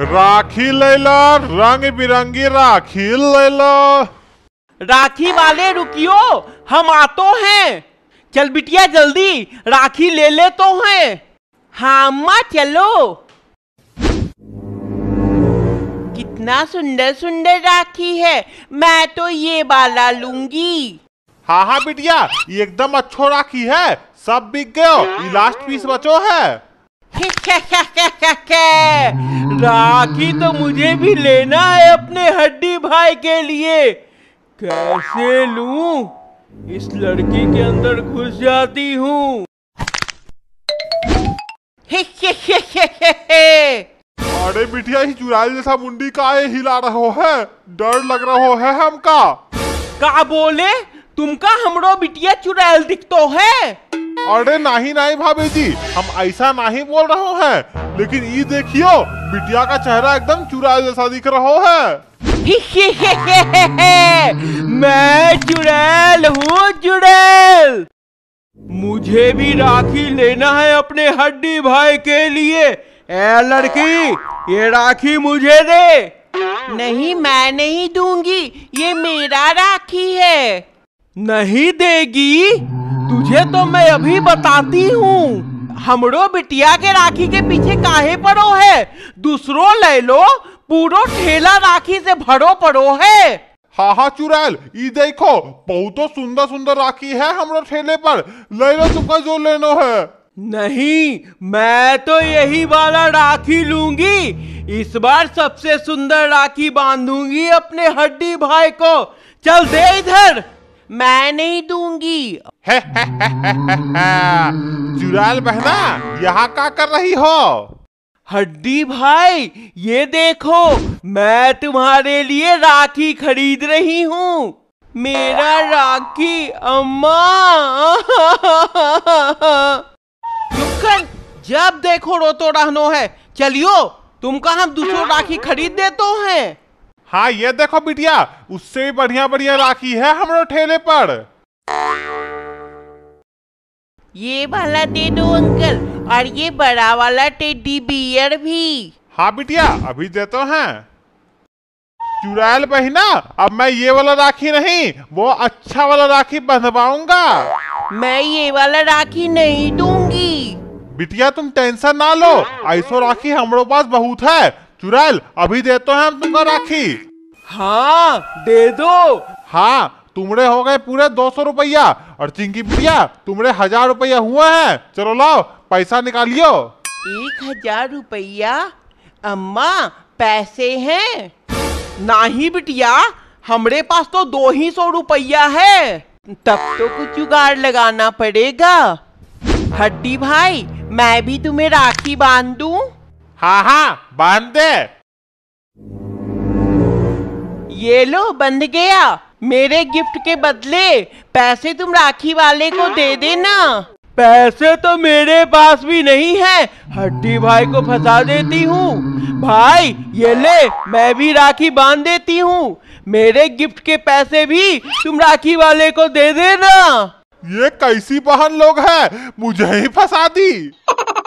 राखी लैला रंग बिरंगी राखी लैला राखी वाले रुकियो हम आतो हैं चल बिटिया जल्दी राखी ले ले तो हैं हाँ अम्मा चलो कितना सुंदर सुंदर राखी है मैं तो ये वाला लूंगी हाँ हाँ बिटिया एकदम अच्छो राखी है सब बिक गयो लास्ट पीस बचो है राखी तो मुझे भी लेना है अपने हड्डी भाई के लिए कैसे लू इस लड़की के अंदर घुस जाती हूँ अरे बिटिया ही चुराल जैसा मुंडी का ये हिला रहो है डर लग रहो है हमका का बोले तुमका हमरो बिटिया चुराल दिखतो है अरे नहीं नहीं भाभी जी हम ऐसा नहीं बोल रहे हैं लेकिन ये देखियो बिटिया का चेहरा एकदम चुरा जैसा दिख रहा है मैं चुड़ैल हूँ चुड़ैल मुझे भी राखी लेना है अपने हड्डी भाई के लिए ए लड़की ये राखी मुझे दे नहीं मैं नहीं दूंगी ये मेरा राखी है नहीं देगी तुझे तो मैं अभी बताती हूँ हमरो बिटिया के राखी के पीछे काहे पड़ो है दूसरो ले लो पूरो ठेला राखी से भरो पड़ो है हाँ हाँ चुड़ैल ये देखो बहुत सुंदर सुंदर राखी है हमारे ठेले पर ले लो तुमका जो लेनो है नहीं मैं तो यही वाला राखी लूंगी इस बार सबसे सुंदर राखी बांधूंगी अपने हड्डी भाई को चल दे इधर मैं नहीं दूंगी चुराल बहना यहाँ क्या कर रही हो हड्डी भाई ये देखो मैं तुम्हारे लिए राखी खरीद रही हूँ मेरा राखी अम्मा जब देखो रोतो रहनो है चलियो तुम हम दूसरों राखी खरीद देते हैं हाँ ये देखो बिटिया उससे भी बढ़िया बढ़िया राखी है हमारे ठेले पर ये वाला दे दो अंकल और ये बड़ा वाला टेडी बियर भी हाँ बिटिया अभी देते हैं चुड़ैल बहिना अब मैं ये वाला राखी नहीं वो अच्छा वाला राखी बंधवाऊंगा मैं ये वाला राखी नहीं दूंगी बिटिया तुम टेंशन ना लो ऐसो राखी हमारे पास बहुत है चुराल अभी देते तो हैं हम तुमको राखी हाँ दे दो हाँ तुमरे हो गए पूरे दो सौ रुपया और चिंकी बुढ़िया तुमरे हजार रुपया हुए हैं चलो लाओ पैसा निकालियो एक हजार रुपया अम्मा पैसे हैं नहीं बिटिया हमरे पास तो दो ही सौ रुपया है तब तो कुछ जुगाड़ लगाना पड़ेगा हड्डी भाई मैं भी तुम्हें राखी बांध दूं हाँ हाँ बांध दे ये लो बंध गया मेरे गिफ्ट के बदले पैसे तुम राखी वाले को दे देना पैसे तो मेरे पास भी नहीं है हड्डी भाई को फंसा देती हूँ भाई ये ले मैं भी राखी बांध देती हूँ मेरे गिफ्ट के पैसे भी तुम राखी वाले को दे देना ये कैसी बहन लोग हैं मुझे ही फंसा दी